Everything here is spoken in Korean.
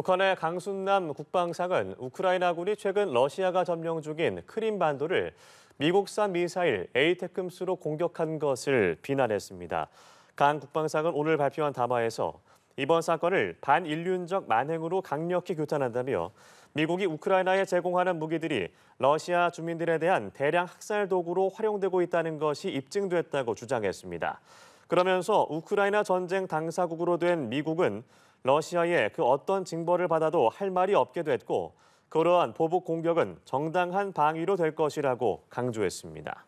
북한의 강순남 국방상은 우크라이나군이 최근 러시아가 점령 중인 크림반도를 미국산 미사일 에이테크스로 공격한 것을 비난했습니다. 강 국방상은 오늘 발표한 담화에서 이번 사건을 반인륜적 만행으로 강력히 규탄한다며 미국이 우크라이나에 제공하는 무기들이 러시아 주민들에 대한 대량 학살 도구로 활용되고 있다는 것이 입증됐다고 주장했습니다. 그러면서 우크라이나 전쟁 당사국으로 된 미국은 러시아의 그 어떤 징벌을 받아도 할 말이 없게 됐고 그러한 보복 공격은 정당한 방위로 될 것이라고 강조했습니다.